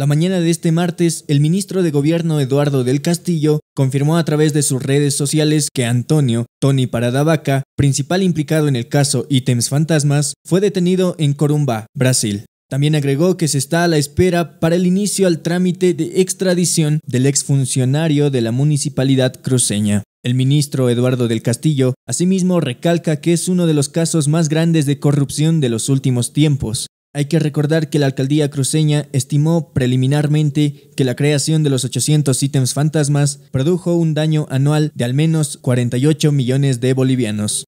La mañana de este martes, el ministro de Gobierno Eduardo del Castillo confirmó a través de sus redes sociales que Antonio, Tony Paradavaca, principal implicado en el caso Ítems Fantasmas, fue detenido en Corumbá, Brasil. También agregó que se está a la espera para el inicio al trámite de extradición del exfuncionario de la municipalidad cruceña. El ministro Eduardo del Castillo asimismo recalca que es uno de los casos más grandes de corrupción de los últimos tiempos, hay que recordar que la alcaldía cruceña estimó preliminarmente que la creación de los 800 ítems fantasmas produjo un daño anual de al menos 48 millones de bolivianos.